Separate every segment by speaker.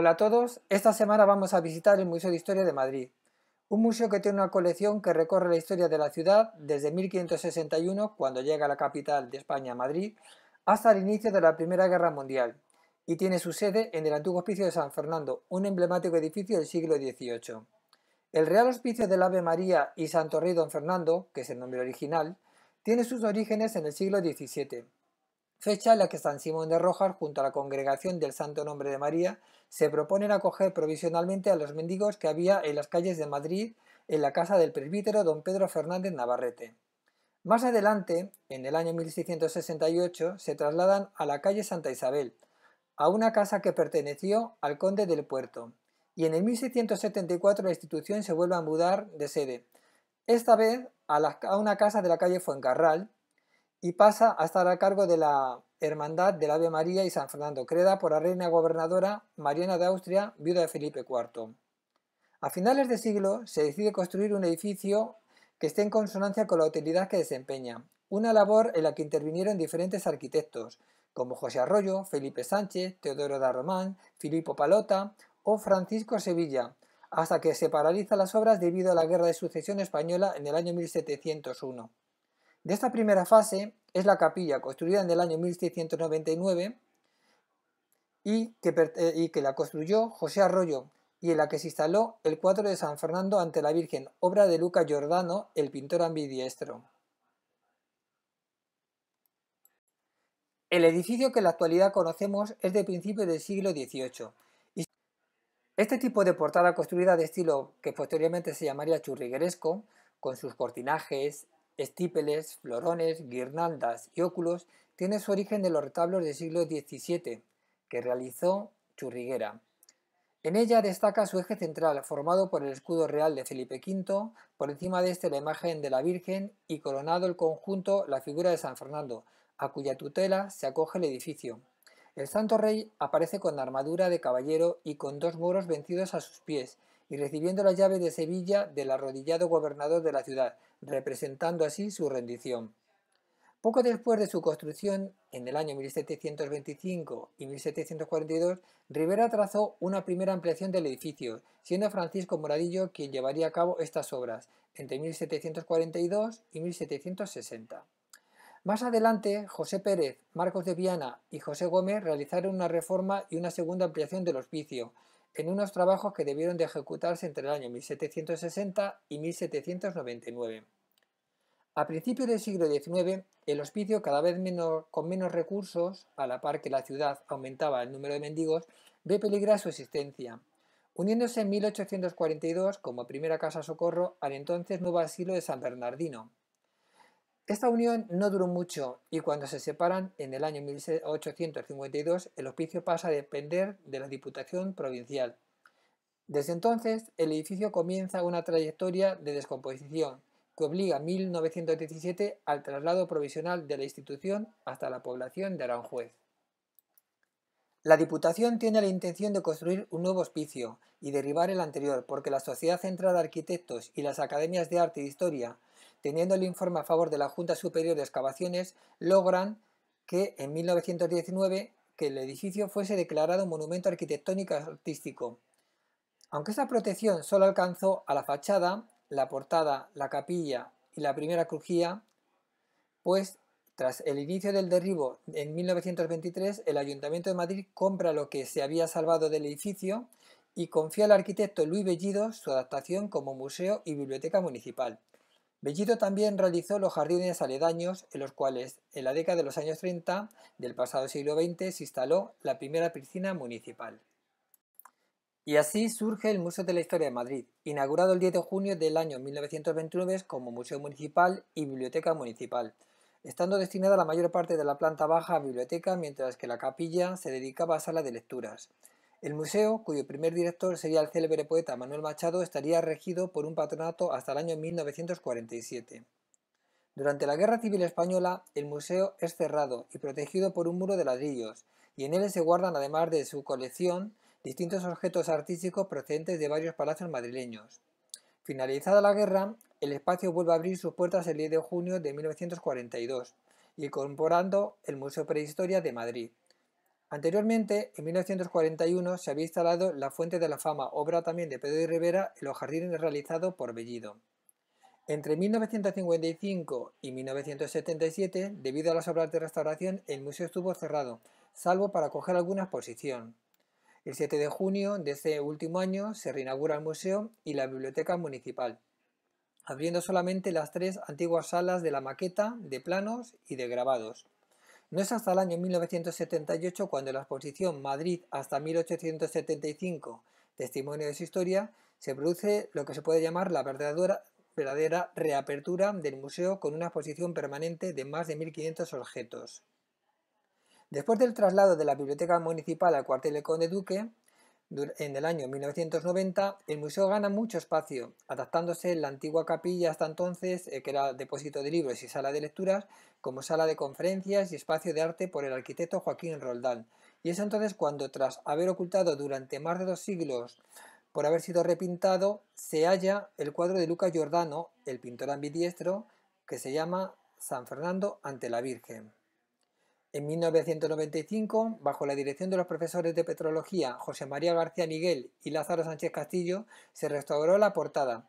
Speaker 1: Hola a todos, esta semana vamos a visitar el Museo de Historia de Madrid, un museo que tiene una colección que recorre la historia de la ciudad desde 1561, cuando llega a la capital de España, Madrid, hasta el inicio de la Primera Guerra Mundial, y tiene su sede en el antiguo Hospicio de San Fernando, un emblemático edificio del siglo XVIII. El Real Hospicio del Ave María y Santo Rey Don Fernando, que es el nombre original, tiene sus orígenes en el siglo XVII fecha en la que San Simón de Rojas, junto a la congregación del Santo Nombre de María, se proponen acoger provisionalmente a los mendigos que había en las calles de Madrid, en la casa del presbítero don Pedro Fernández Navarrete. Más adelante, en el año 1668, se trasladan a la calle Santa Isabel, a una casa que perteneció al conde del puerto, y en el 1674 la institución se vuelve a mudar de sede, esta vez a, una casa de la calle Fuencarral, y pasa a estar a cargo de la Hermandad del Ave María y San Fernando, Creda por la reina gobernadora Mariana de Austria, viuda de Felipe IV. A finales de siglo se decide construir un edificio que esté en consonancia con la utilidad que desempeña, una labor en la que intervinieron diferentes arquitectos, como José Arroyo, Felipe Sánchez, Teodoro da Román, Filipo Palota o Francisco Sevilla, hasta que se paralizan las obras debido a la Guerra de Sucesión Española en el año 1701. De esta primera fase es la capilla, construida en el año 1699 eh, y que, la construyó José Arroyo y en la que se instaló el cuadro de San Fernando ante la Virgen, obra de Luca Giordano, el pintor ambidiestro. El edificio que en la actualidad conocemos es de principios del siglo XVIII. Este tipo de portada construida de estilo que posteriormente se llamaría churrigueresco, con sus cortinajes, Estípeles, florones, guirnaldas y óculos tiene su origen en los retablos del siglo XVII que realizó Churriguera. En ella destaca su eje central, formado por el escudo real de Felipe V, por encima de este la imagen de la Virgen y coronado el conjunto la figura de San Fernando, a cuya tutela se acoge el edificio. El Santo Rey aparece con armadura de caballero y con dos moros vencidos a sus pies, y recibiendo la llave de Sevilla del arrodillado gobernador de la ciudad, representando así su rendición. Poco después de su construcción, en el año 1725 y 1742, Rivera trazó una primera ampliación del edificio, siendo Francisco Moradillo quien llevaría a cabo estas obras, entre 1742 y 1760. Más adelante, José Pérez, Marcos de Viana y José Gómez realizaron una reforma y una segunda ampliación del hospicio, en unos trabajos que debieron de ejecutarse entre el año 1760 y 1799. A principios del siglo XIX, el hospicio, cada vez con menos recursos, a la par que la ciudad aumentaba el número de mendigos, ve peligrar su existencia, uniéndose en 1842 como primera casa socorro al entonces nuevo asilo de San Bernardino, esta unión no duró mucho y cuando se separan en el año 1852 el hospicio pasa a depender de la Diputación Provincial. Desde entonces el edificio comienza una trayectoria de descomposición que obliga a 1917 al traslado provisional de la institución hasta la población de Aranjuez. La Diputación tiene la intención de construir un nuevo hospicio y derribar el anterior porque la Sociedad Central de Arquitectos y las Academias de Arte e Historia teniendo el informe a favor de la Junta Superior de Excavaciones, logran que en 1919 que el edificio fuese declarado monumento arquitectónico artístico. Aunque esta protección solo alcanzó a la fachada, la portada, la capilla y la primera crujía, pues tras el inicio del derribo en 1923, el Ayuntamiento de Madrid compra lo que se había salvado del edificio y confía al arquitecto Luis Bellido su adaptación como museo y biblioteca municipal. Bellido también realizó los jardines aledaños en los cuales en la década de los años 30 del pasado siglo XX se instaló la primera piscina municipal. Y así surge el Museo de la Historia de Madrid, inaugurado el 10 de junio del año 1929 como Museo Municipal y Biblioteca Municipal, estando destinada la mayor parte de la planta baja a biblioteca mientras que la capilla se dedicaba a sala de lecturas. El museo, cuyo primer director sería el célebre poeta Manuel Machado, estaría regido por un patronato hasta el año 1947. Durante la Guerra Civil Española, el museo es cerrado y protegido por un muro de ladrillos, y en él se guardan, además de su colección, distintos objetos artísticos procedentes de varios palacios madrileños. Finalizada la guerra, el espacio vuelve a abrir sus puertas el 10 de junio de 1942 incorporando el Museo Prehistoria de Madrid. Anteriormente, en 1941, se había instalado La Fuente de la Fama, obra también de Pedro y Rivera, en los jardines realizados por Bellido. Entre 1955 y 1977, debido a las obras de restauración, el museo estuvo cerrado, salvo para acoger alguna exposición. El 7 de junio de ese último año se reinaugura el museo y la biblioteca municipal, abriendo solamente las tres antiguas salas de la maqueta, de planos y de grabados. No es hasta el año 1978 cuando la exposición Madrid hasta 1875, testimonio de su historia, se produce lo que se puede llamar la verdadera, verdadera reapertura del museo con una exposición permanente de más de 1.500 objetos. Después del traslado de la Biblioteca Municipal al cuartel de Conde Duque, en el año 1990, el museo gana mucho espacio, adaptándose la antigua capilla hasta entonces, eh, que era depósito de libros y sala de lecturas, como sala de conferencias y espacio de arte por el arquitecto Joaquín Roldán. Y es entonces cuando, tras haber ocultado durante más de dos siglos por haber sido repintado, se halla el cuadro de Luca Giordano, el pintor ambidiestro, que se llama San Fernando ante la Virgen. En 1995, bajo la dirección de los profesores de petrología José María García Miguel y Lázaro Sánchez Castillo, se restauró la portada.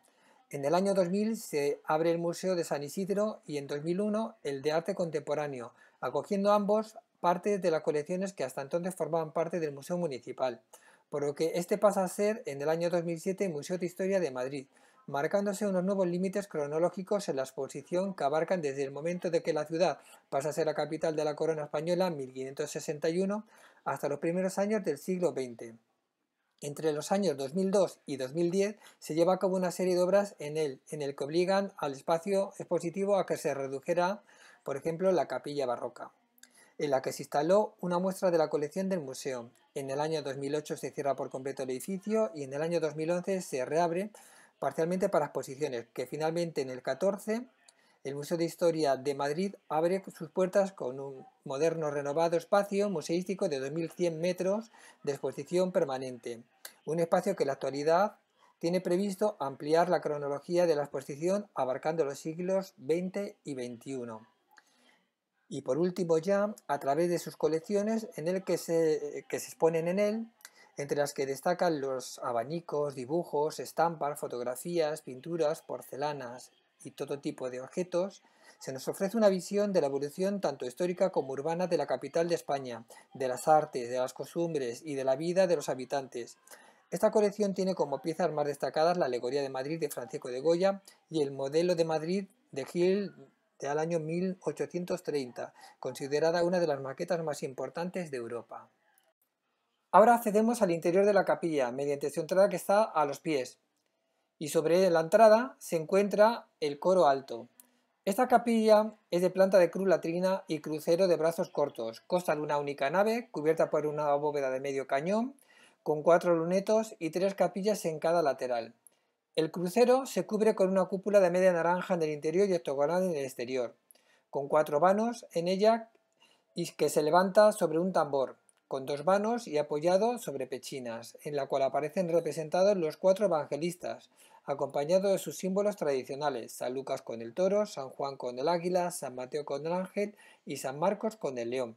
Speaker 1: En el año 2000 se abre el Museo de San Isidro y en 2001 el de Arte Contemporáneo, acogiendo ambos parte de las colecciones que hasta entonces formaban parte del Museo Municipal, por lo que este pasa a ser en el año 2007 Museo de Historia de Madrid, marcándose unos nuevos límites cronológicos en la exposición que abarcan desde el momento de que la ciudad pasa a ser la capital de la corona española en 1561 hasta los primeros años del siglo XX. Entre los años 2002 y 2010 se lleva a cabo una serie de obras en en el que obligan al espacio expositivo a que se redujera, por ejemplo, la capilla barroca, en la que se instaló una muestra de la colección del museo. En el año 2008 se cierra por completo el edificio y en el año 2011 se reabre parcialmente para exposiciones, que finalmente en el 14 el Museo de Historia de Madrid abre sus puertas con un moderno renovado espacio museístico de 2.100 metros de exposición permanente, un espacio que en la actualidad tiene previsto ampliar la cronología de la exposición abarcando los siglos XX y XXI. Y por último ya, a través de sus colecciones en el que se exponen en él, entre las que destacan los abanicos, dibujos, estampas, fotografías, pinturas, porcelanas y todo tipo de objetos, se nos ofrece una visión de la evolución tanto histórica como urbana de la capital de España, de las artes, de las costumbres y de la vida de los habitantes. Esta colección tiene como piezas más destacadas la alegoría de Madrid de Francisco de Goya y el modelo de Madrid de Gil del año 1830, considerada una de las maquetas más importantes de Europa. Ahora accedemos al interior de la capilla mediante su entrada que está a los pies y sobre la entrada se encuentra el coro alto. Esta capilla es de planta de cruz latrina y crucero de brazos cortos. Consta de una única nave cubierta por una bóveda de medio cañón con cuatro lunetos y tres capillas en cada lateral. El crucero se cubre con una cúpula de media naranja en el interior y octogonal en el exterior, con cuatro vanos en ella y que se levanta sobre un tambor con dos manos y apoyado sobre pechinas, en la cual aparecen representados los cuatro evangelistas, acompañados de sus símbolos tradicionales, San Lucas con el toro, San Juan con el águila, San Mateo con el ángel y San Marcos con el león.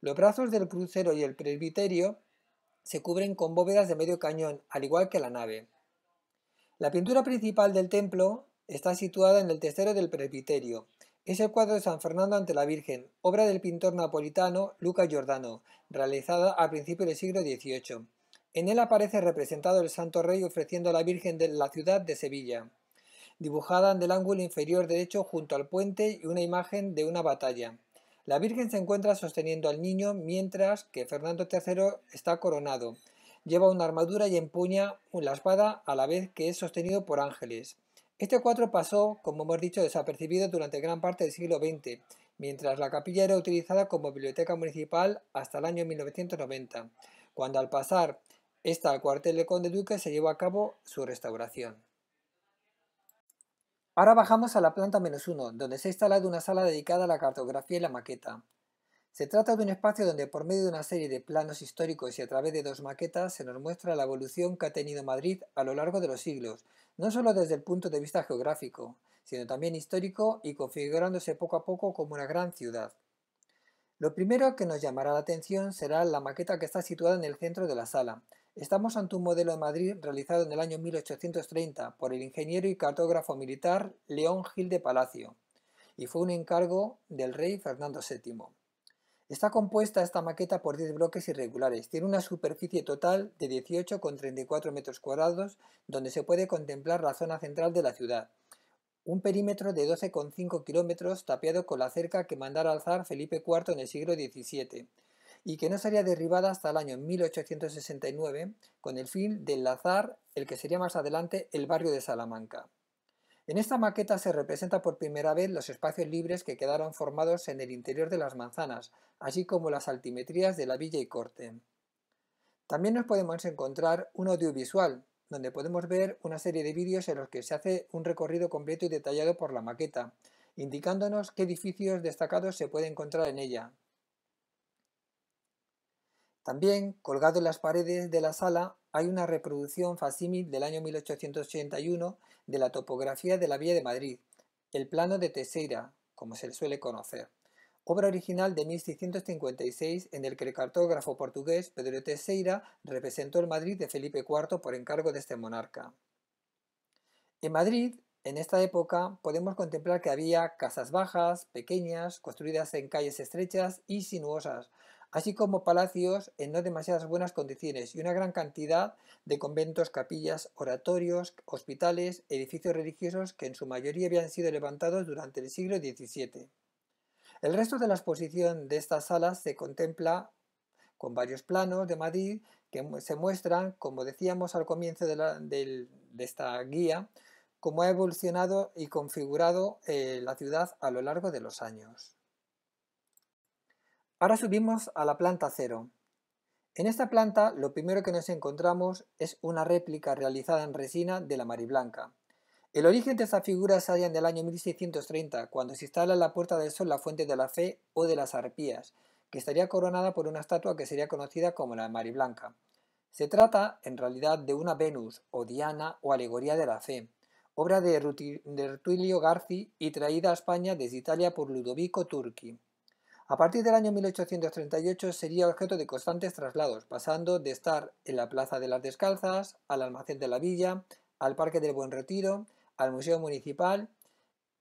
Speaker 1: Los brazos del crucero y el presbiterio se cubren con bóvedas de medio cañón, al igual que la nave. La pintura principal del templo está situada en el testero del presbiterio es el cuadro de San Fernando ante la Virgen, obra del pintor napolitano Luca Giordano, realizada a principios del siglo XVIII. En él aparece representado el Santo Rey ofreciendo a la Virgen de la ciudad de Sevilla, dibujada en el ángulo inferior derecho junto al puente y una imagen de una batalla. La Virgen se encuentra sosteniendo al niño mientras que Fernando III está coronado. Lleva una armadura y empuña una espada a la vez que es sostenido por ángeles. Este cuadro pasó, como hemos dicho, desapercibido durante gran parte del siglo XX, mientras la capilla era utilizada como biblioteca municipal hasta el año 1990, cuando al pasar esta al cuartel de Conde Duque se llevó a cabo su restauración. Ahora bajamos a la planta menos uno, donde se ha instalado una sala dedicada a la cartografía y la maqueta. Se trata de un espacio donde por medio de una serie de planos históricos y a través de dos maquetas se nos muestra la evolución que ha tenido Madrid a lo largo de los siglos, no solo desde el punto de vista geográfico, sino también histórico y configurándose poco a poco como una gran ciudad. Lo primero que nos llamará la atención será la maqueta que está situada en el centro de la sala. Estamos ante un modelo de Madrid realizado en el año 1830 por el ingeniero y cartógrafo militar León Gil de Palacio, y fue un encargo del rey Fernando VII. Está compuesta esta maqueta por 10 bloques irregulares. Tiene una superficie total de 18,34 metros cuadrados, donde se puede contemplar la zona central de la ciudad. Un perímetro de 12,5 kilómetros tapiado con la cerca que mandara alzar Felipe IV en el siglo XVII y que no sería derribada hasta el año 1869 con el fin de enlazar el que sería más adelante el barrio de Salamanca. En esta maqueta se representa por primera vez los espacios libres que quedaron formados en el interior de las manzanas, así como las altimetrías de la villa y corte. También nos podemos encontrar un audiovisual, donde podemos ver una serie de vídeos en los que se hace un recorrido completo y detallado por la maqueta, indicándonos qué edificios destacados se puede encontrar en ella. También, colgado en las paredes de la sala, hay una reproducción facímil del año 1881 de la topografía de la vía de Madrid, el plano de Teseira, como se le suele conocer, obra original de 1656 en el que el cartógrafo portugués Pedro Teseira representó el Madrid de Felipe IV por encargo de este monarca. En Madrid, en esta época, podemos contemplar que había casas bajas, pequeñas, construidas en calles estrechas y sinuosas, así como palacios en no demasiadas buenas condiciones y una gran cantidad de conventos, capillas, oratorios, hospitales, edificios religiosos que en su mayoría habían sido levantados durante el siglo XVII. El resto de la exposición de estas salas se contempla con varios planos de Madrid que se muestran, como decíamos al comienzo de, esta guía, cómo ha evolucionado y configurado eh, la ciudad a lo largo de los años. Ahora subimos a la planta cero. En esta planta lo primero que nos encontramos es una réplica realizada en resina de la Mariblanca. El origen de esta figura se halla en el año 1630, cuando se instala en la Puerta del Sol la Fuente de la Fe o de las Arpías, que estaría coronada por una estatua que sería conocida como la Mariblanca. Se trata, en realidad, de una Venus, o Diana, o alegoría de la fe, obra de Rutilio Garci y traída a España desde Italia por Ludovico Turchi. A partir del año 1838 sería objeto de constantes traslados, pasando de estar en la Plaza de las Descalzas, al Almacén de la Villa, al Parque del Buen Retiro, al Museo Municipal,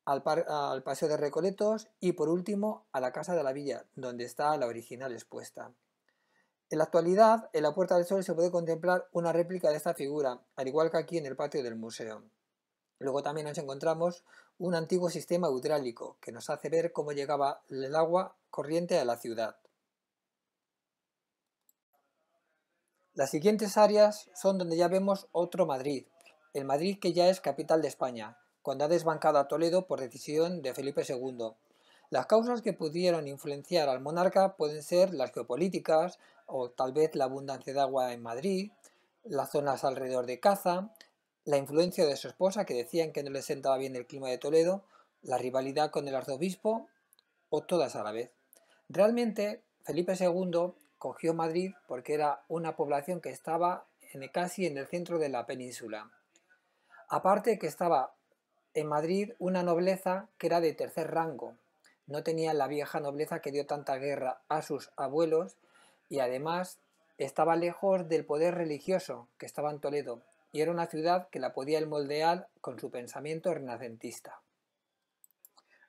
Speaker 1: al, al Paseo de Recoletos y por último a la Casa de la Villa, donde está la original expuesta. En la actualidad, en la Puerta del Sol se puede contemplar una réplica de esta figura, al igual que aquí en el patio del museo. Luego también nos encontramos un antiguo sistema hidráulico que nos hace ver cómo llegaba el agua corriente a la ciudad. Las siguientes áreas son donde ya vemos otro Madrid, el Madrid que ya es capital de España, cuando ha desbancado a Toledo por decisión de Felipe II. Las causas que pudieron influenciar al monarca pueden ser las geopolíticas, o tal vez la abundancia de agua en Madrid, las zonas alrededor de Caza, la influencia de su esposa, que decían que no le sentaba bien el clima de Toledo, la rivalidad con el arzobispo, o todas a la vez. Realmente, Felipe II cogió Madrid porque era una población que estaba casi en el centro de la península. Aparte que estaba en Madrid una nobleza que era de tercer rango, no tenía la vieja nobleza que dio tanta guerra a sus abuelos y además estaba lejos del poder religioso que estaba en Toledo, y era una ciudad que la podía moldear con su pensamiento renacentista.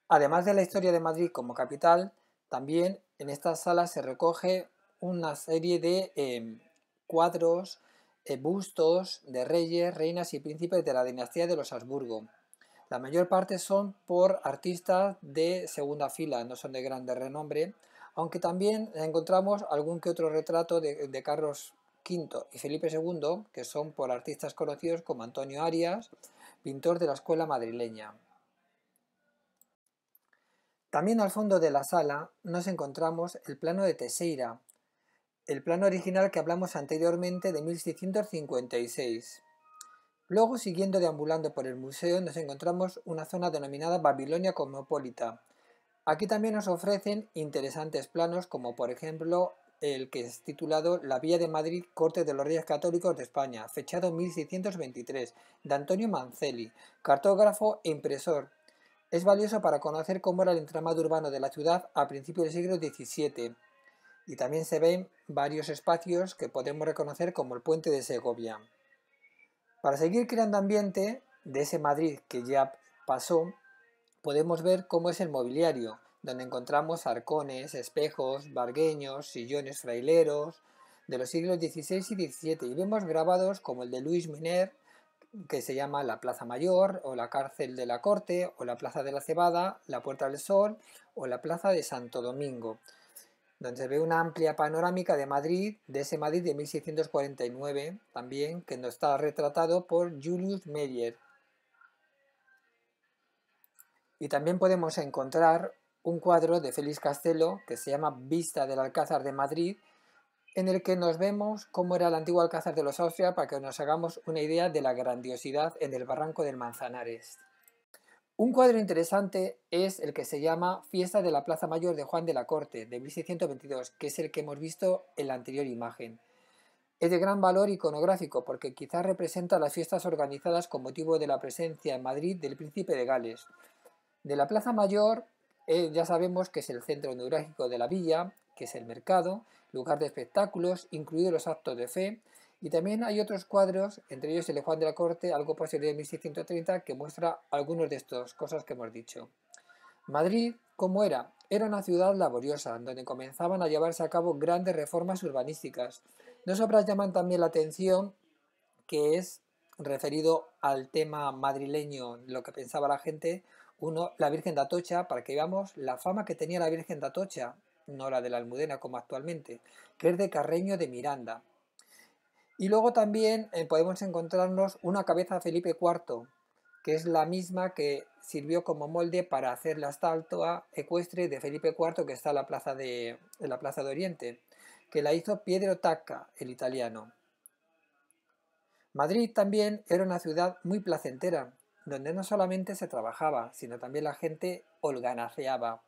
Speaker 1: Además de la historia de Madrid como capital, también en esta sala se recoge una serie de em, cuadros, eh, bustos de reyes, reinas y príncipes de la dinastía de los Habsburgo. La mayor parte son por artistas de segunda fila, no son de grande renombre, aunque también encontramos algún que otro retrato de, de Carlos V y Felipe II, que son por artistas conocidos como Antonio Arias, pintor de la escuela madrileña. También al fondo de la sala nos encontramos el plano de Teseira, el plano original que hablamos anteriormente de 1656. Luego, siguiendo deambulando por el museo, nos encontramos una zona denominada Babilonia Cosmopolita. Aquí también nos ofrecen interesantes planos como por ejemplo el que es titulado La Vía de Madrid, Corte de los Reyes Católicos de España, fechado 1623, de Antonio Mancelli, cartógrafo e impresor. Es valioso para conocer cómo era el entramado urbano de la ciudad a principios del siglo XVII. Y también se ven varios espacios que podemos reconocer como el puente de Segovia. Para seguir creando ambiente de ese Madrid que ya pasó, podemos ver cómo es el mobiliario, donde encontramos arcones, espejos, bargueños, sillones fraileros de los siglos XVI y XVII y vemos grabados como el de Luis Miner, que se llama la Plaza Mayor o la Cárcel de la Corte o la Plaza de la Cebada, la Puerta del Sol o la Plaza de Santo Domingo, donde se ve una amplia panorámica de Madrid, de ese Madrid de 1649 también, que no está retratado por Julius Meyer. Y también podemos encontrar un cuadro de Félix Castelo que se llama Vista del Alcázar de Madrid, en el que nos vemos cómo era el antiguo Alcázar de los Austria para que nos hagamos una idea de la grandiosidad en el barranco del Manzanares. Un cuadro interesante es el que se llama Fiesta de la Plaza Mayor de Juan de la Corte de 1622, que es el que hemos visto en la anterior imagen. Es de gran valor iconográfico porque quizás representa las fiestas organizadas con motivo de la presencia en Madrid del príncipe de Gales. De la Plaza Mayor eh, ya sabemos que es el centro neurálgico de la villa, que es el mercado, lugar de espectáculos, incluidos los actos de fe, y también hay otros cuadros, entre ellos el de Juan de la Corte, algo posterior de 1630, que muestra algunas de estas cosas que hemos dicho. Madrid, ¿cómo era? Era una ciudad laboriosa, donde comenzaban a llevarse a cabo grandes reformas urbanísticas. Dos obras llaman también la atención, que es referido al tema madrileño, lo que pensaba la gente, uno, la Virgen de Atocha, para que veamos la fama que tenía la Virgen de Atocha, no la de la Almudena como actualmente, que es de Carreño de Miranda. Y luego también eh, podemos encontrarnos una cabeza de Felipe IV, que es la misma que sirvió como molde para hacer la estatua ecuestre de Felipe IV que está en la plaza de, la plaza de Oriente, que la hizo Piedro Tacca, el italiano. Madrid también era una ciudad muy placentera, donde no solamente se trabajaba, sino también la gente holganaceaba.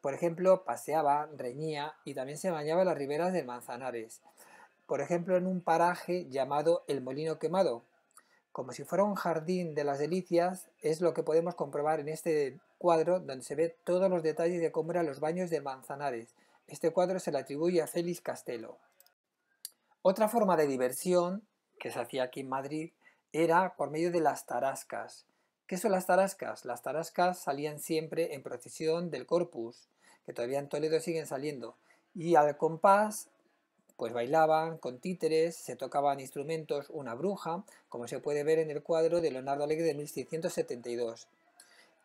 Speaker 1: Por ejemplo, paseaba, reñía y también se bañaba en las riberas del Manzanares. Por ejemplo, en un paraje llamado El Molino Quemado. Como si fuera un jardín de las delicias, es lo que podemos comprobar en este cuadro donde se ve todos los detalles de cómo eran los baños del Manzanares. Este cuadro se le atribuye a Félix Castelo. Otra forma de diversión que se hacía aquí en Madrid era por medio de las tarascas. ¿Qué son las tarascas? Las tarascas salían siempre en procesión del corpus, que todavía en Toledo siguen saliendo, y al compás pues bailaban con títeres, se tocaban instrumentos, una bruja, como se puede ver en el cuadro de Leonardo Alegre de 1672.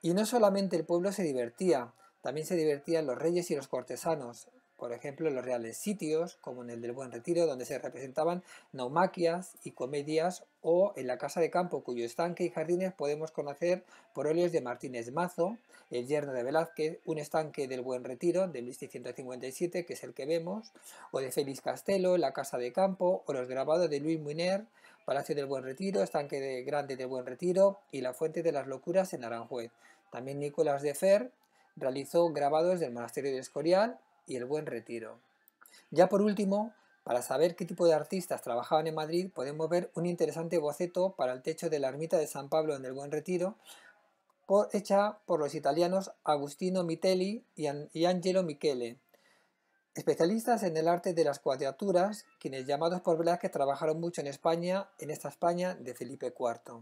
Speaker 1: Y no solamente el pueblo se divertía, también se divertían los reyes y los cortesanos, por ejemplo en los reales sitios, como en el del Buen Retiro, donde se representaban naumaquias y comedias, o en la Casa de Campo, cuyo estanque y jardines podemos conocer por óleos de Martínez Mazo, el yerno de Velázquez, un estanque del Buen Retiro de 1657, que es el que vemos, o de Félix Castelo, la Casa de Campo, o los grabados de Luis Muiner, Palacio del Buen Retiro, Estanque Grande del Buen Retiro y la Fuente de las Locuras en Aranjuez. También Nicolás de Fer realizó grabados del Monasterio de Escorial y el Buen Retiro. Ya por último, para saber qué tipo de artistas trabajaban en Madrid, podemos ver un interesante boceto para el techo de la ermita de San Pablo en el Buen Retiro, por, hecha por los italianos Agustino Mitelli y, Angelo Michele, especialistas en el arte de las cuadraturas, quienes llamados por Velázquez trabajaron mucho en España, en esta España de Felipe IV.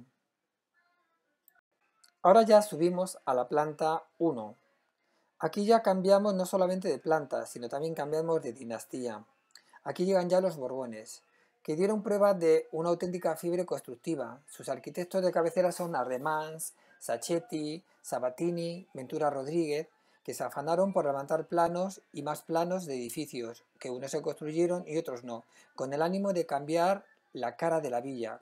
Speaker 1: Ahora ya subimos a la planta 1, Aquí ya cambiamos no solamente de planta, sino también cambiamos de dinastía. Aquí llegan ya los Borbones, que dieron prueba de una auténtica fiebre constructiva. Sus arquitectos de cabecera son Arremans, Sacchetti, Sabatini, Ventura Rodríguez, que se afanaron por levantar planos y más planos de edificios, que unos se construyeron y otros no, con el ánimo de cambiar la cara de la villa,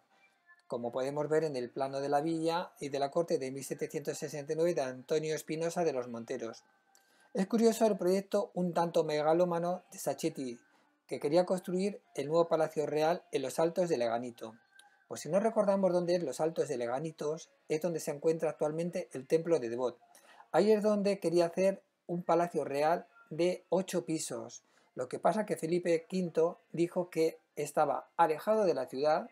Speaker 1: como podemos ver en el plano de la villa y de la corte de 1769 de Antonio Espinosa de los Monteros. Es curioso el proyecto un tanto megalómano de Sacchetti, que quería construir el nuevo Palacio Real en los Altos de Leganito. Pues si no recordamos dónde es los Altos de Leganitos, es donde se encuentra actualmente el Templo de Devot. Ahí es donde quería hacer un palacio real de ocho pisos. Lo que pasa que Felipe V dijo que estaba alejado de la ciudad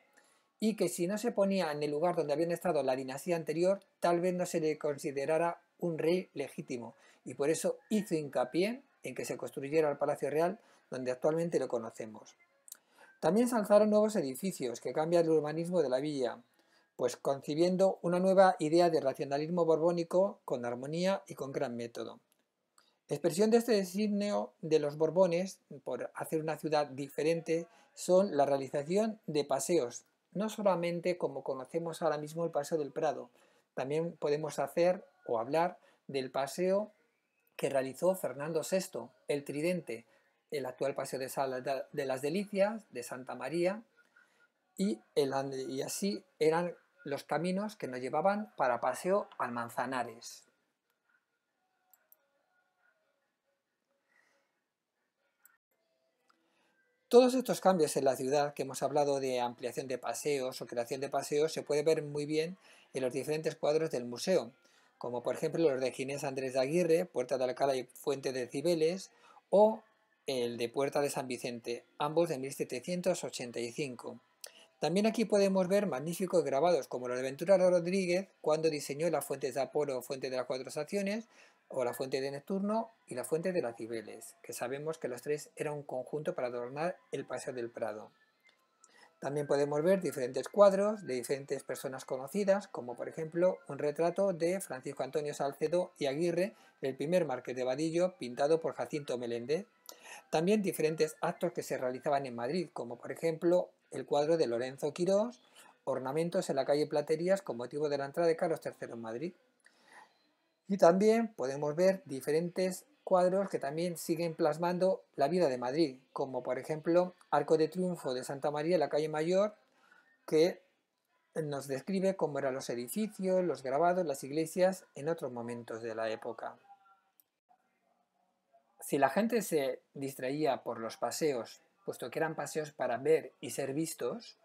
Speaker 1: y que si no se ponía en el lugar donde había estado la dinastía anterior, tal vez no se le considerara un rey legítimo y por eso hizo hincapié en que se construyera el Palacio Real donde actualmente lo conocemos. También se alzaron nuevos edificios que cambian el urbanismo de la villa, pues concibiendo una nueva idea de racionalismo borbónico con armonía y con gran método. Expresión de este designio de los Borbones por hacer una ciudad diferente son la realización de paseos, no solamente como conocemos ahora mismo el Paseo del Prado, también podemos hacer o hablar del paseo que realizó Fernando VI, el Tridente, el actual paseo de, Sala de las Delicias, de Santa María, y, y así eran los caminos que nos llevaban para paseo al Manzanares. Todos estos cambios en la ciudad que hemos hablado de ampliación de paseos o creación de paseos se puede ver muy bien en los diferentes cuadros del museo, como por ejemplo los de Ginés Andrés de Aguirre, Puerta de Alcalá y Fuente de Cibeles, o el de Puerta de San Vicente, ambos de 1785. También aquí podemos ver magníficos grabados como los de Ventura Rodríguez cuando diseñó las fuentes de Apolo, Fuente de las Cuatro Estaciones, o la Fuente de Neptuno y la Fuente de las Cibeles, que sabemos que los tres eran un conjunto para adornar el Paseo del Prado. También podemos ver diferentes cuadros de diferentes personas conocidas, como por ejemplo un retrato de Francisco Antonio Salcedo y Aguirre, el primer marqués de Vadillo, pintado por Jacinto Meléndez. También diferentes actos que se realizaban en Madrid, como por ejemplo el cuadro de Lorenzo Quirós, ornamentos en la calle Platerías con motivo de la entrada de Carlos III en Madrid. Y también podemos ver diferentes cuadros que también siguen plasmando la vida de Madrid, como por ejemplo Arco de Triunfo de Santa María, la calle Mayor, que nos describe cómo eran los edificios, los grabados, las iglesias en otros momentos de la época. Si la gente se distraía por los paseos, puesto que eran paseos para ver y ser vistos,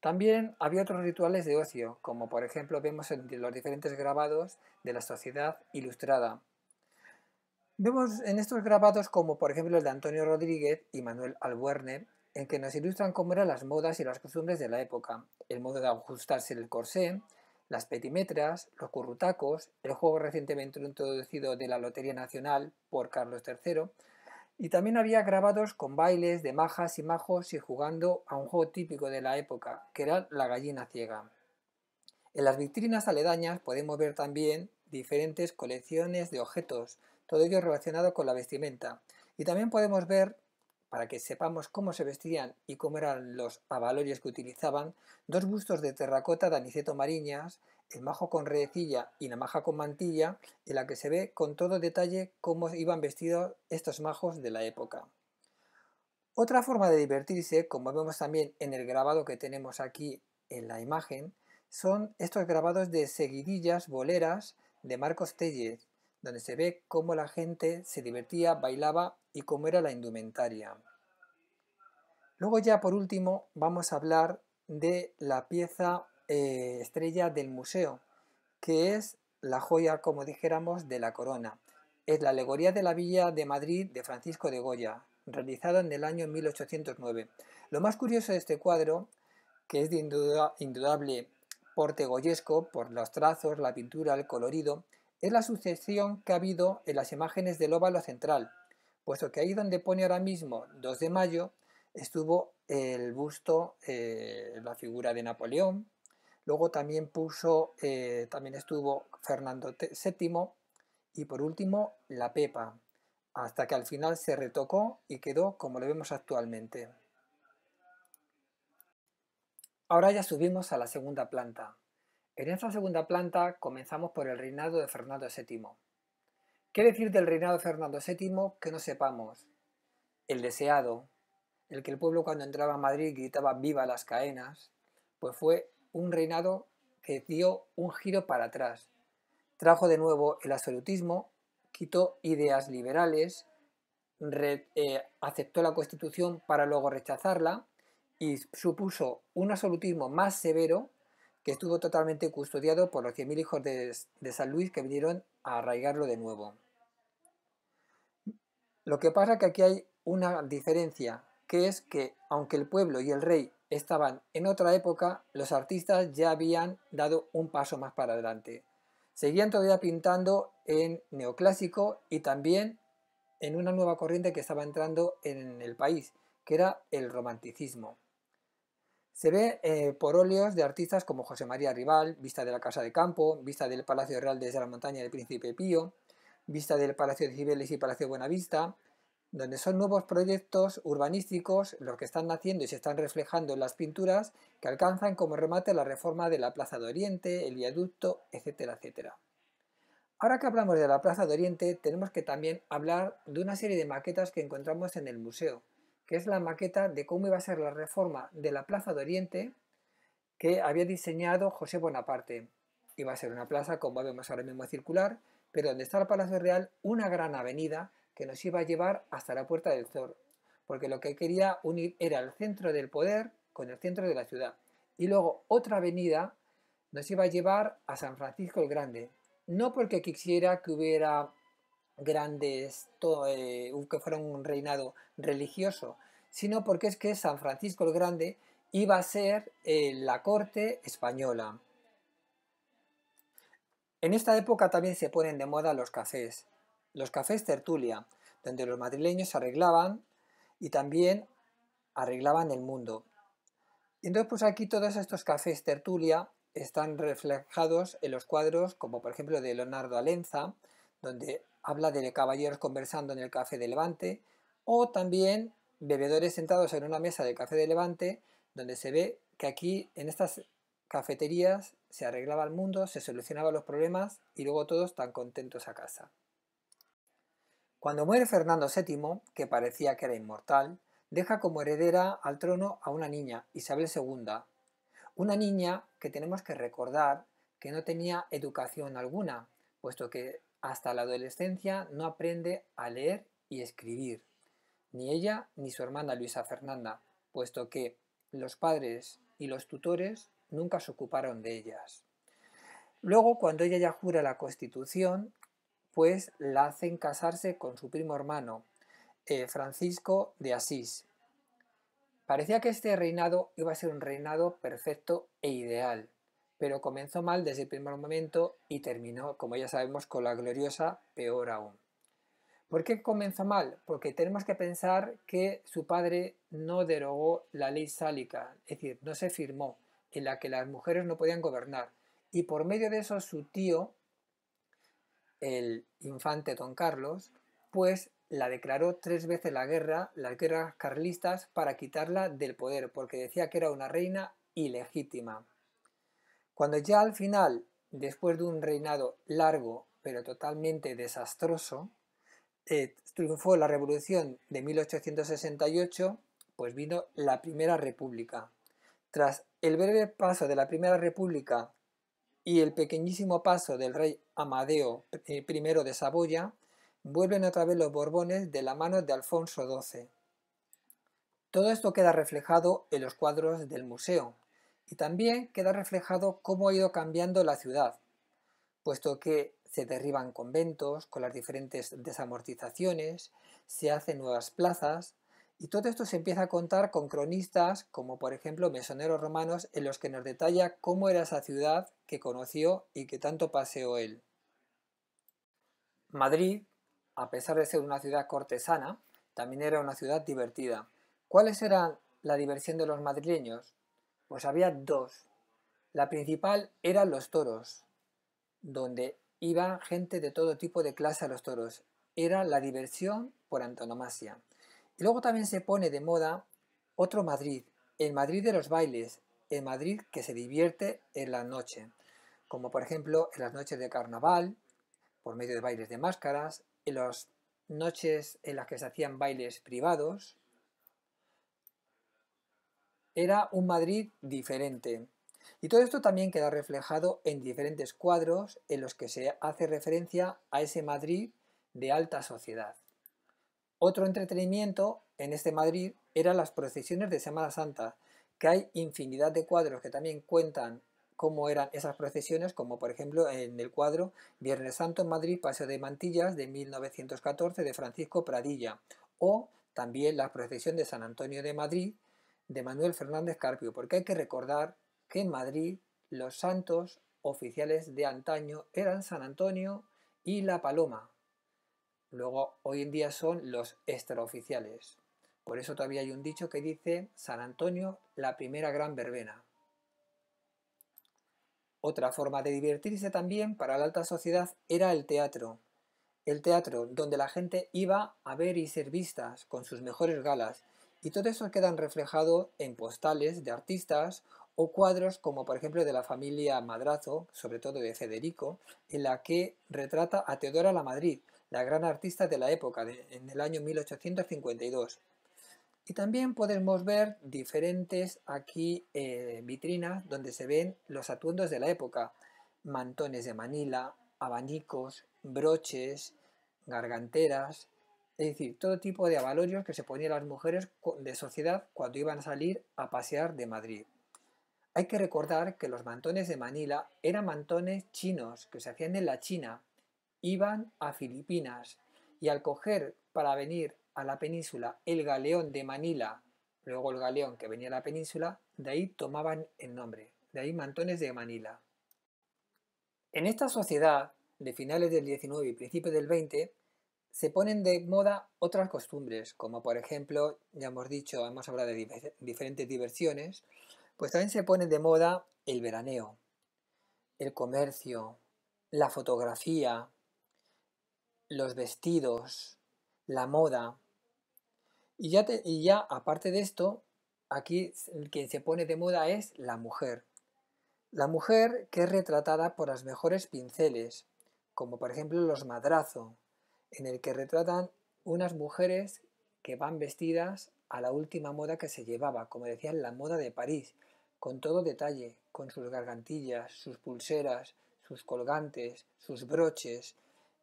Speaker 1: también había otros rituales de ocio, como por ejemplo vemos en los diferentes grabados de la sociedad ilustrada, Vemos en estos grabados como por ejemplo el de Antonio Rodríguez y Manuel Albuerne, en que nos ilustran cómo eran las modas y las costumbres de la época, el modo de ajustarse el corsé, las petimetras, los currutacos, el juego recientemente introducido de la Lotería Nacional por Carlos III, y también había grabados con bailes de majas y majos y jugando a un juego típico de la época, que era la gallina ciega. En las vitrinas aledañas podemos ver también diferentes colecciones de objetos, todo ello relacionado con la vestimenta. Y también podemos ver, para que sepamos cómo se vestían y cómo eran los abalorios que utilizaban, dos bustos de terracota de Aniceto Mariñas, el majo con redecilla y la maja con mantilla, en la que se ve con todo detalle cómo iban vestidos estos majos de la época. Otra forma de divertirse, como vemos también en el grabado que tenemos aquí en la imagen, son estos grabados de seguidillas boleras de Marcos Tellez, donde se ve cómo la gente se divertía, bailaba y cómo era la indumentaria. Luego ya por último vamos a hablar de la pieza eh, estrella del museo, que es la joya, como dijéramos, de la corona. Es la alegoría de la Villa de Madrid de Francisco de Goya, realizada en el año 1809. Lo más curioso de este cuadro, que es de indudable porte goyesco por los trazos, la pintura, el colorido, es la sucesión que ha habido en las imágenes del óvalo central, puesto que ahí donde pone ahora mismo 2 de mayo estuvo el busto, eh, la figura de Napoleón, luego también puso, eh, también estuvo Fernando VII y por último la Pepa, hasta que al final se retocó y quedó como lo vemos actualmente. Ahora ya subimos a la segunda planta. En esta segunda planta comenzamos por el reinado de Fernando VII. ¿Qué decir del reinado de Fernando VII que no sepamos? El deseado, el que el pueblo cuando entraba a Madrid gritaba viva las caenas, pues fue un reinado que dio un giro para atrás. Trajo de nuevo el absolutismo, quitó ideas liberales, eh, aceptó la constitución para luego rechazarla y supuso un absolutismo más severo que estuvo totalmente custodiado por los 100.000 hijos de, de, San Luis que vinieron a arraigarlo de nuevo. Lo que pasa es que aquí hay una diferencia, que es que aunque el pueblo y el rey estaban en otra época, los artistas ya habían dado un paso más para adelante. Seguían todavía pintando en neoclásico y también en una nueva corriente que estaba entrando en el país, que era el romanticismo. Se ve eh, por óleos de artistas como José María Rival, vista de la Casa de Campo, vista del Palacio Real desde la montaña del Príncipe Pío, vista del Palacio de Cibeles y Palacio Buenavista, donde son nuevos proyectos urbanísticos los que están naciendo y se están reflejando en las pinturas que alcanzan como remate la reforma de la Plaza de Oriente, el viaducto, etcétera, etcétera. Ahora que hablamos de la Plaza de Oriente, tenemos que también hablar de una serie de maquetas que encontramos en el museo, que es la maqueta de cómo iba a ser la reforma de la Plaza de Oriente que había diseñado José Bonaparte. Iba a ser una plaza, como vemos ahora mismo, circular, pero donde está el Palacio Real, una gran avenida que nos iba a llevar hasta la Puerta del Sol, porque lo que quería unir era el centro del poder con el centro de la ciudad. Y luego otra avenida nos iba a llevar a San Francisco el Grande, no porque quisiera que hubiera grandes, eh, que fueron un reinado religioso, sino porque es que San Francisco el Grande iba a ser eh, la corte española. En esta época también se ponen de moda los cafés, los cafés tertulia, donde los madrileños arreglaban y también arreglaban el mundo. Entonces, pues aquí todos estos cafés tertulia están reflejados en los cuadros, como por ejemplo de Leonardo Alenza, donde habla de caballeros conversando en el café de Levante, o también bebedores sentados en una mesa del café de Levante, donde se ve que aquí en estas cafeterías se arreglaba el mundo, se solucionaban los problemas y luego todos tan contentos a casa. Cuando muere Fernando VII, que parecía que era inmortal, deja como heredera al trono a una niña, Isabel II, una niña que tenemos que recordar que no tenía educación alguna, puesto que hasta la adolescencia no aprende a leer y escribir, ni ella ni su hermana Luisa Fernanda, puesto que los padres y los tutores nunca se ocuparon de ellas. Luego, cuando ella ya jura la constitución, pues la hacen casarse con su primo hermano, eh, Francisco de Asís. Parecía que este reinado iba a ser un reinado perfecto e ideal, pero comenzó mal desde el primer momento y terminó, como ya sabemos, con la gloriosa peor aún. ¿Por qué comenzó mal? Porque tenemos que pensar que su padre no derogó la ley sálica, es decir, no se firmó, en la que las mujeres no podían gobernar. Y por medio de eso su tío, el infante don Carlos, pues la declaró tres veces la guerra, las guerras carlistas, para quitarla del poder, porque decía que era una reina ilegítima. Cuando ya al final, después de un reinado largo pero totalmente desastroso, eh, triunfó la revolución de 1868, pues vino la Primera República. Tras el breve paso de la Primera República y el pequeñísimo paso del rey Amadeo eh, I de Saboya, vuelven otra vez los Borbones de la mano de Alfonso XII. Todo esto queda reflejado en los cuadros del museo, y también queda reflejado cómo ha ido cambiando la ciudad, puesto que se derriban conventos con las diferentes desamortizaciones, se hacen nuevas plazas, y todo esto se empieza a contar con cronistas como por ejemplo mesoneros romanos en los que nos detalla cómo era esa ciudad que conoció y que tanto paseó él. Madrid, a pesar de ser una ciudad cortesana, también era una ciudad divertida. ¿Cuáles eran la diversión de los madrileños? pues había dos. La principal eran los toros, donde iba gente de todo tipo de clase a los toros. Era la diversión por antonomasia. Y luego también se pone de moda otro Madrid, el Madrid de los bailes, el Madrid que se divierte en la noche, como por ejemplo en las noches de carnaval, por medio de bailes de máscaras, en las noches en las que se hacían bailes privados, era un Madrid diferente. Y todo esto también queda reflejado en diferentes cuadros en los que se hace referencia a ese Madrid de alta sociedad. Otro entretenimiento en este Madrid eran las procesiones de Semana Santa, que hay infinidad de cuadros que también cuentan cómo eran esas procesiones, como por ejemplo en el cuadro Viernes Santo en Madrid, Paseo de Mantillas de 1914 de Francisco Pradilla, o también la procesión de San Antonio de Madrid de Manuel Fernández Carpio, porque hay que recordar que en Madrid los santos oficiales de antaño eran San Antonio y la Paloma. Luego, hoy en día son los extraoficiales. Por eso todavía hay un dicho que dice San Antonio, la primera gran verbena. Otra forma de divertirse también para la alta sociedad era el teatro. El teatro donde la gente iba a ver y ser vistas con sus mejores galas y todo eso queda reflejado en postales de artistas o cuadros como por ejemplo de la familia Madrazo, sobre todo de Federico, en la que retrata a Teodora la Madrid, la gran artista de la época, en el año 1852. Y también podemos ver diferentes aquí eh, vitrinas donde se ven los atuendos de la época, mantones de Manila, abanicos, broches, garganteras, es decir, todo tipo de avalorios que se ponían las mujeres de sociedad cuando iban a salir a pasear de Madrid. Hay que recordar que los mantones de Manila eran mantones chinos que se hacían en la China, iban a Filipinas y al coger para venir a la península el galeón de Manila, luego el galeón que venía a la península, de ahí tomaban el nombre, de ahí mantones de Manila. En esta sociedad de finales del 19 y principios del 20, se ponen de moda otras costumbres, como por ejemplo, ya hemos dicho, hemos hablado de diferentes diversiones, pues también se pone de moda el veraneo, el comercio, la fotografía, los vestidos, la moda. Y ya, y ya aparte de esto, aquí quien se pone de moda es la mujer. La mujer que es retratada por las mejores pinceles, como por ejemplo los madrazo, en el que retratan unas mujeres que van vestidas a la última moda que se llevaba, como decían, la moda de París, con todo detalle, con sus gargantillas, sus pulseras, sus colgantes, sus broches.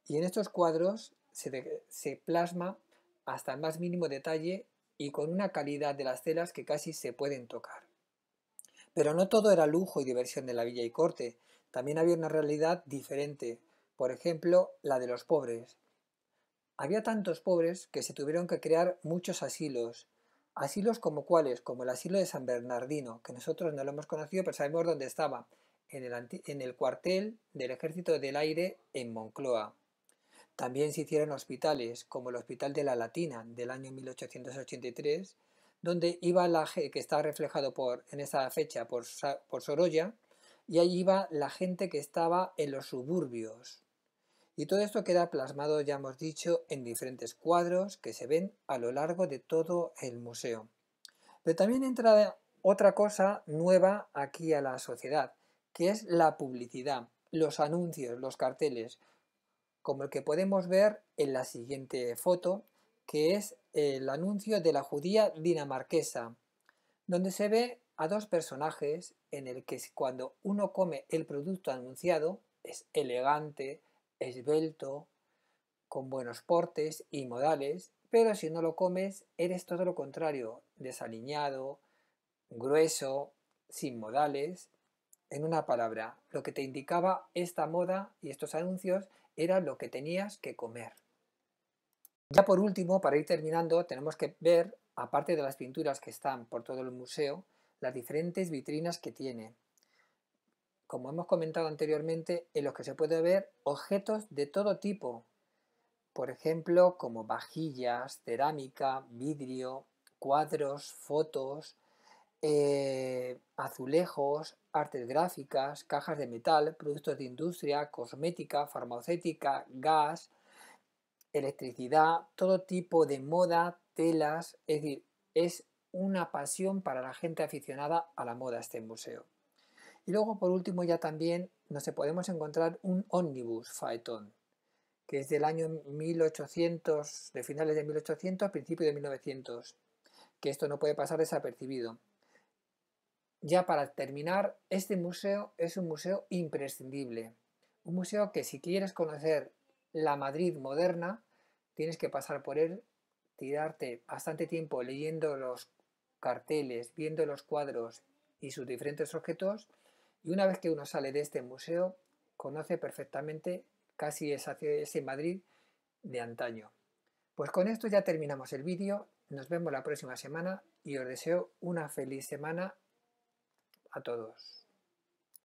Speaker 1: Y en estos cuadros se, se plasma hasta el más mínimo detalle y con una calidad de las telas que casi se pueden tocar. Pero no todo era lujo y diversión de la villa y corte, también había una realidad diferente, por ejemplo, la de los pobres, había tantos pobres que se tuvieron que crear muchos asilos. Asilos como cuales, como el asilo de San Bernardino, que nosotros no lo hemos conocido, pero sabemos dónde estaba, en el, cuartel del Ejército del Aire en Moncloa. También se hicieron hospitales, como el Hospital de la Latina del año 1883, donde iba la que está reflejado por, en esa fecha por, por Sorolla, y allí iba la gente que estaba en los suburbios, y todo esto queda plasmado, ya hemos dicho, en diferentes cuadros que se ven a lo largo de todo el museo. Pero también entra otra cosa nueva aquí a la sociedad, que es la publicidad, los anuncios, los carteles, como el que podemos ver en la siguiente foto, que es el anuncio de la judía dinamarquesa, donde se ve a dos personajes en el que cuando uno come el producto anunciado es elegante, esbelto, con buenos portes y modales, pero si no lo comes, eres todo lo contrario, desaliñado, grueso, sin modales. En una palabra, lo que te indicaba esta moda y estos anuncios era lo que tenías que comer. Ya por último, para ir terminando, tenemos que ver, aparte de las pinturas que están por todo el museo, las diferentes vitrinas que tiene como hemos comentado anteriormente, en los que se puede ver objetos de todo tipo, por ejemplo, como vajillas, cerámica, vidrio, cuadros, fotos, eh, azulejos, artes gráficas, cajas de metal, productos de industria, cosmética, farmacéutica, gas, electricidad, todo tipo de moda, telas, es decir, es una pasión para la gente aficionada a la moda este museo. Y luego, por último, ya también nos podemos encontrar un ómnibus Phaeton, que es del año 1800, de finales de 1800, a principios de 1900, que esto no puede pasar desapercibido. Ya para terminar, este museo es un museo imprescindible, un museo que si quieres conocer la Madrid moderna, tienes que pasar por él, tirarte bastante tiempo leyendo los carteles, viendo los cuadros y sus diferentes objetos, y una vez que uno sale de este museo, conoce perfectamente casi esa, ese Madrid de antaño. Pues con esto ya terminamos el vídeo, nos vemos la próxima semana y os deseo una feliz semana a todos.